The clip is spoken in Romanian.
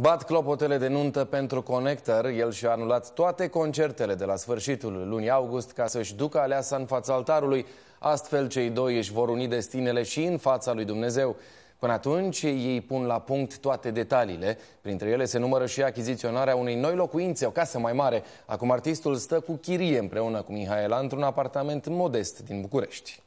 Bat clopotele de nuntă pentru Connector. El și-a anulat toate concertele de la sfârșitul lunii august ca să-și ducă aleasa în fața altarului. Astfel, cei doi își vor uni destinele și în fața lui Dumnezeu. Până atunci, ei pun la punct toate detaliile. Printre ele se numără și achiziționarea unei noi locuințe, o casă mai mare. Acum artistul stă cu chirie împreună cu Mihaela într-un apartament modest din București.